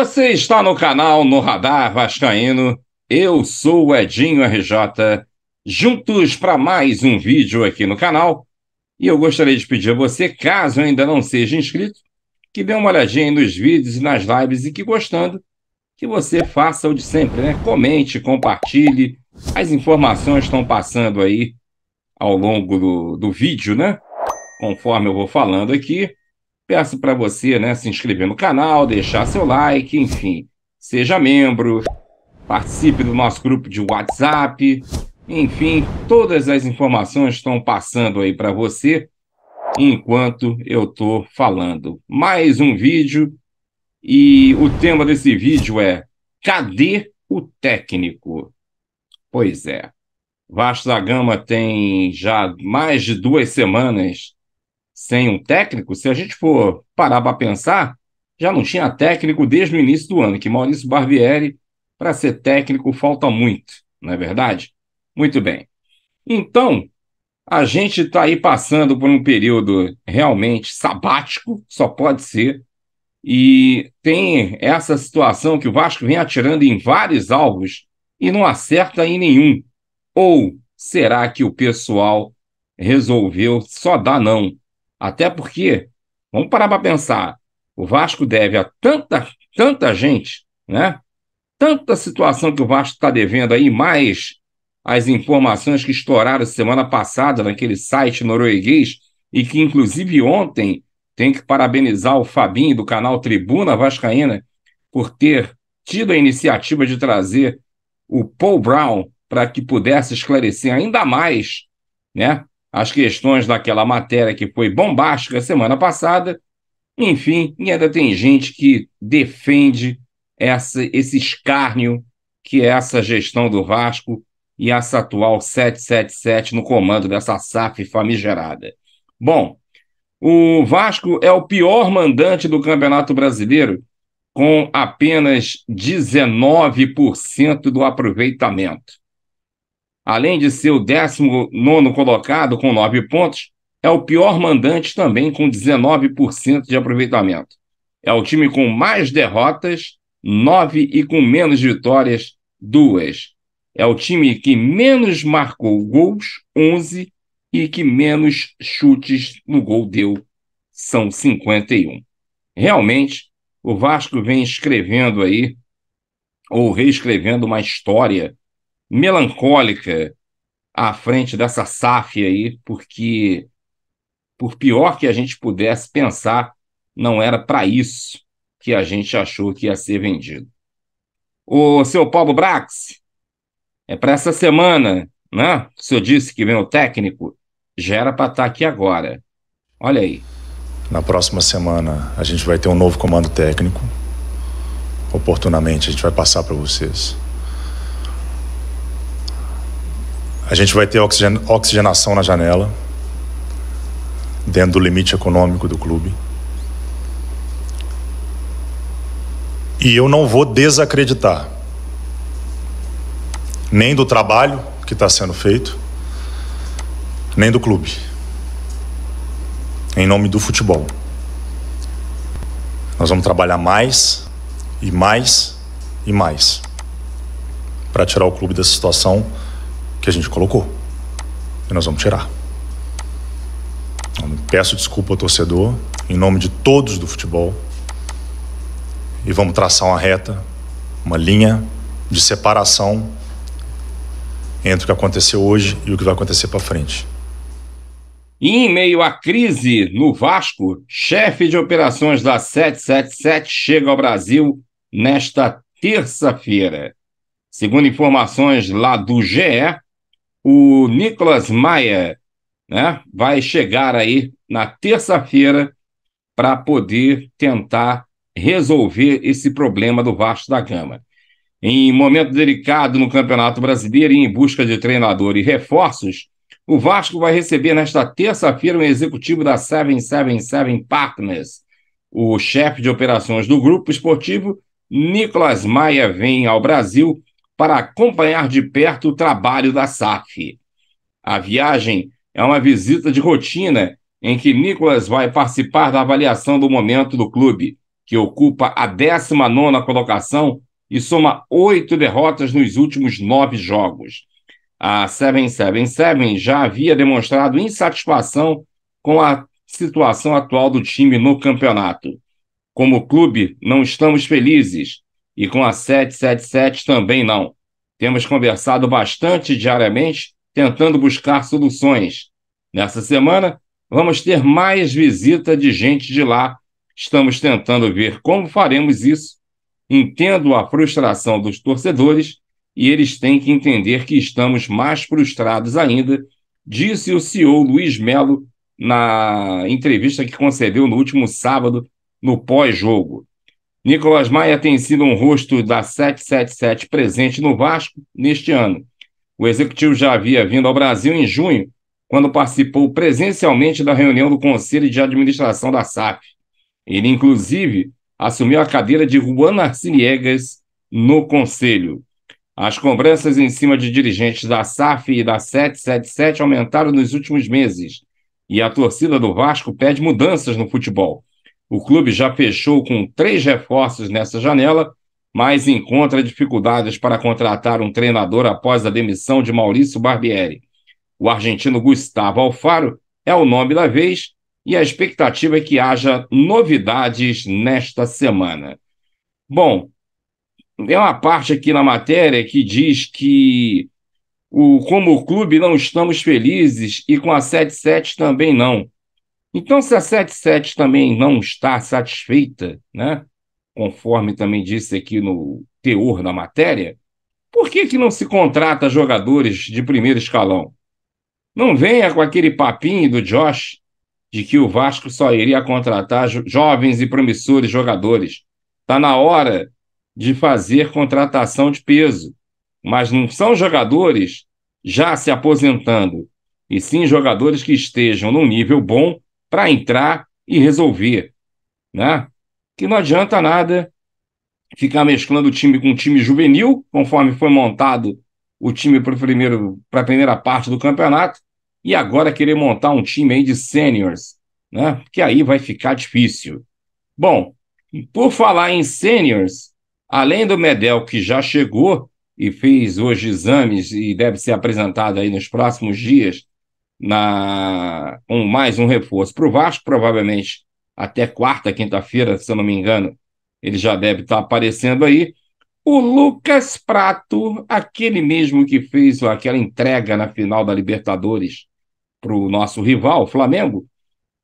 Você está no canal No Radar Vascaíno. Eu sou o Edinho RJ. Juntos para mais um vídeo aqui no canal. E eu gostaria de pedir a você, caso ainda não seja inscrito, que dê uma olhadinha nos vídeos e nas lives e que gostando, que você faça o de sempre, né? Comente, compartilhe. As informações estão passando aí ao longo do, do vídeo, né? Conforme eu vou falando aqui. Peço para você né, se inscrever no canal, deixar seu like, enfim, seja membro, participe do nosso grupo de WhatsApp, enfim, todas as informações estão passando aí para você enquanto eu estou falando. Mais um vídeo e o tema desse vídeo é Cadê o técnico? Pois é, Vasco da Gama tem já mais de duas semanas sem um técnico, se a gente for parar para pensar, já não tinha técnico desde o início do ano, que Maurício Barbieri, para ser técnico, falta muito, não é verdade? Muito bem. Então, a gente está aí passando por um período realmente sabático, só pode ser, e tem essa situação que o Vasco vem atirando em vários alvos e não acerta em nenhum. Ou será que o pessoal resolveu só dar não? Até porque, vamos parar para pensar, o Vasco deve a tanta, tanta gente, né? Tanta situação que o Vasco está devendo aí, mais as informações que estouraram semana passada naquele site norueguês e que, inclusive, ontem tem que parabenizar o Fabinho do canal Tribuna Vascaína por ter tido a iniciativa de trazer o Paul Brown para que pudesse esclarecer ainda mais né, as questões daquela matéria que foi bombástica semana passada. Enfim, e ainda tem gente que defende essa, esse escárnio que é essa gestão do Vasco e essa atual 777 no comando dessa SAF famigerada. Bom, o Vasco é o pior mandante do Campeonato Brasileiro, com apenas 19% do aproveitamento além de ser o 19 colocado com 9 pontos, é o pior mandante também, com 19% de aproveitamento. É o time com mais derrotas, 9 e com menos vitórias, 2. É o time que menos marcou gols, 11, e que menos chutes no gol deu, são 51. Realmente, o Vasco vem escrevendo aí, ou reescrevendo uma história melancólica à frente dessa SAF aí, porque por pior que a gente pudesse pensar, não era para isso que a gente achou que ia ser vendido. O seu Paulo Brax, é para essa semana, né? O senhor disse que vem o técnico, já era para estar tá aqui agora. Olha aí. Na próxima semana a gente vai ter um novo comando técnico. Oportunamente a gente vai passar para vocês. A gente vai ter oxigen, oxigenação na janela, dentro do limite econômico do clube. E eu não vou desacreditar nem do trabalho que está sendo feito, nem do clube. Em nome do futebol. Nós vamos trabalhar mais e mais e mais para tirar o clube dessa situação que a gente colocou. E nós vamos tirar. Então, peço desculpa ao torcedor, em nome de todos do futebol, e vamos traçar uma reta, uma linha de separação entre o que aconteceu hoje e o que vai acontecer para frente. E em meio à crise no Vasco, chefe de operações da 777 chega ao Brasil nesta terça-feira. Segundo informações lá do GE, o Nicolas Maia né, vai chegar aí na terça-feira para poder tentar resolver esse problema do Vasco da Gama. Em momento delicado no Campeonato Brasileiro e em busca de treinador e reforços, o Vasco vai receber nesta terça-feira um executivo da 777 Partners. O chefe de operações do grupo esportivo, Nicolas Maia, vem ao Brasil para acompanhar de perto o trabalho da SAF. A viagem é uma visita de rotina em que Nicolas vai participar da avaliação do momento do clube, que ocupa a 19ª colocação e soma oito derrotas nos últimos nove jogos. A 777 já havia demonstrado insatisfação com a situação atual do time no campeonato. Como clube, não estamos felizes e com a 777 também não. Temos conversado bastante diariamente, tentando buscar soluções. Nessa semana, vamos ter mais visita de gente de lá. Estamos tentando ver como faremos isso. Entendo a frustração dos torcedores e eles têm que entender que estamos mais frustrados ainda, disse o CEO Luiz Melo na entrevista que concedeu no último sábado no pós-jogo. Nicolas Maia tem sido um rosto da 777 presente no Vasco neste ano. O executivo já havia vindo ao Brasil em junho, quando participou presencialmente da reunião do Conselho de Administração da SAF. Ele, inclusive, assumiu a cadeira de Juan Arciniegas no Conselho. As cobranças em cima de dirigentes da SAF e da 777 aumentaram nos últimos meses, e a torcida do Vasco pede mudanças no futebol. O clube já fechou com três reforços nessa janela, mas encontra dificuldades para contratar um treinador após a demissão de Maurício Barbieri. O argentino Gustavo Alfaro é o nome da vez e a expectativa é que haja novidades nesta semana. Bom, tem uma parte aqui na matéria que diz que o, como o clube não estamos felizes e com a 7-7 também não. Então, se a 77 também não está satisfeita, né, conforme também disse aqui no teor da matéria, por que, que não se contrata jogadores de primeiro escalão? Não venha com aquele papinho do Josh de que o Vasco só iria contratar jo jovens e promissores jogadores. Está na hora de fazer contratação de peso, mas não são jogadores já se aposentando, e sim jogadores que estejam num nível bom para entrar e resolver, né? Que não adianta nada ficar mesclando o time com o time juvenil, conforme foi montado o time para a primeira parte do campeonato, e agora querer montar um time aí de seniors, né? Que aí vai ficar difícil. Bom, por falar em seniors, além do Medel que já chegou e fez hoje exames e deve ser apresentado aí nos próximos dias na um, mais um reforço para o Vasco, provavelmente até quarta, quinta-feira, se eu não me engano, ele já deve estar tá aparecendo aí. O Lucas Prato, aquele mesmo que fez aquela entrega na final da Libertadores para o nosso rival, Flamengo,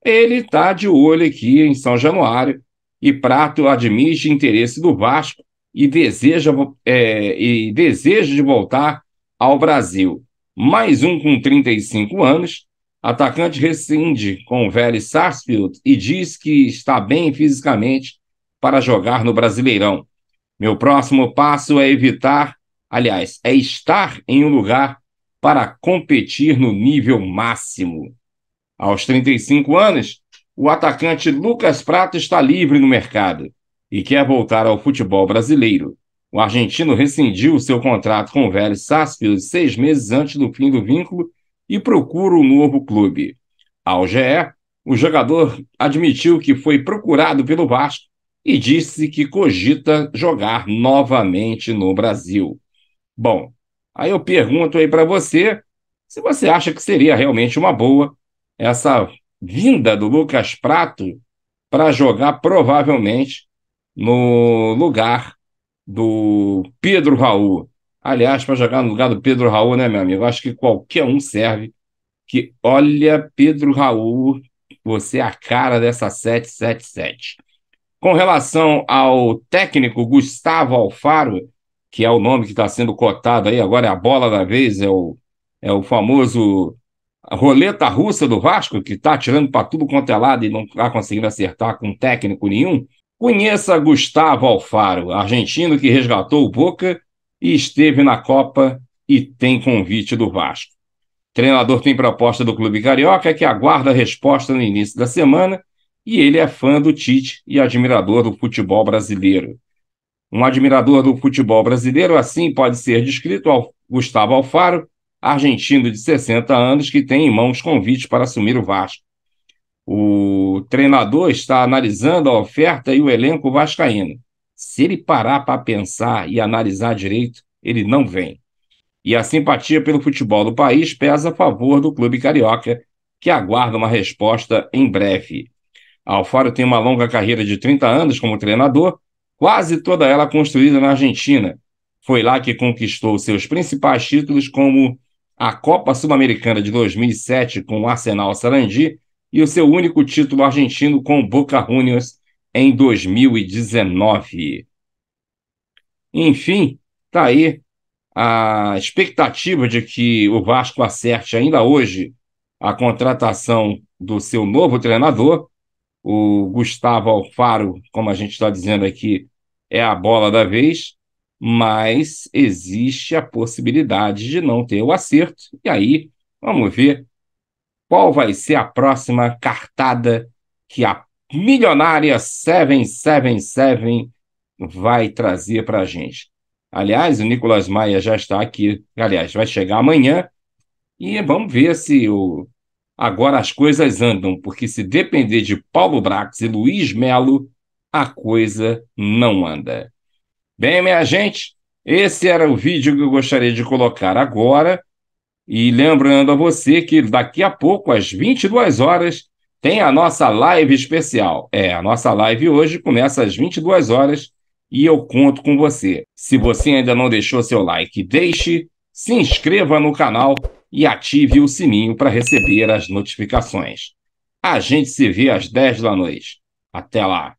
ele está de olho aqui em São Januário e Prato admite interesse do Vasco e deseja, é, e deseja de voltar ao Brasil mais um com 35 anos. Atacante rescinde com o Vélez Sarsfield e diz que está bem fisicamente para jogar no Brasileirão. Meu próximo passo é evitar, aliás, é estar em um lugar para competir no nível máximo. Aos 35 anos, o atacante Lucas Prato está livre no mercado e quer voltar ao futebol brasileiro. O argentino rescindiu o seu contrato com o Vélez Sarsfield seis meses antes do fim do vínculo e procura um novo clube. Ao GE, o jogador admitiu que foi procurado pelo Vasco e disse que cogita jogar novamente no Brasil. Bom, aí eu pergunto aí para você se você acha que seria realmente uma boa essa vinda do Lucas Prato para jogar provavelmente no lugar do Pedro Raul. Aliás, para jogar no lugar do Pedro Raul, né, meu amigo? Acho que qualquer um serve. Que olha, Pedro Raul, você é a cara dessa 777. Com relação ao técnico Gustavo Alfaro, que é o nome que está sendo cotado aí, agora é a bola da vez, é o, é o famoso roleta russa do Vasco, que está tirando para tudo quanto é lado e não está conseguindo acertar com técnico nenhum. Conheça Gustavo Alfaro, argentino que resgatou o Boca e esteve na Copa e tem convite do Vasco. treinador tem proposta do clube carioca que aguarda a resposta no início da semana e ele é fã do Tite e admirador do futebol brasileiro. Um admirador do futebol brasileiro assim pode ser descrito ao Gustavo Alfaro, argentino de 60 anos que tem em mãos convite para assumir o Vasco. O treinador está analisando a oferta e o elenco vascaíno. Se ele parar para pensar e analisar direito, ele não vem. E a simpatia pelo futebol do país pesa a favor do clube carioca, que aguarda uma resposta em breve. Alfaro tem uma longa carreira de 30 anos como treinador, quase toda ela construída na Argentina. Foi lá que conquistou seus principais títulos, como a Copa Sul-Americana de 2007 com o Arsenal Sarandi e o seu único título argentino com o Boca Juniors em 2019. Enfim, tá aí a expectativa de que o Vasco acerte ainda hoje a contratação do seu novo treinador, o Gustavo Alfaro, como a gente está dizendo aqui, é a bola da vez, mas existe a possibilidade de não ter o acerto. E aí, vamos ver qual vai ser a próxima cartada que a milionária 777 vai trazer para a gente. Aliás, o Nicolas Maia já está aqui. Aliás, vai chegar amanhã e vamos ver se o... agora as coisas andam, porque se depender de Paulo Brax e Luiz Melo, a coisa não anda. Bem, minha gente, esse era o vídeo que eu gostaria de colocar agora. E lembrando a você que daqui a pouco, às 22 horas, tem a nossa live especial. É, a nossa live hoje começa às 22 horas e eu conto com você. Se você ainda não deixou seu like, deixe, se inscreva no canal e ative o sininho para receber as notificações. A gente se vê às 10 da noite. Até lá!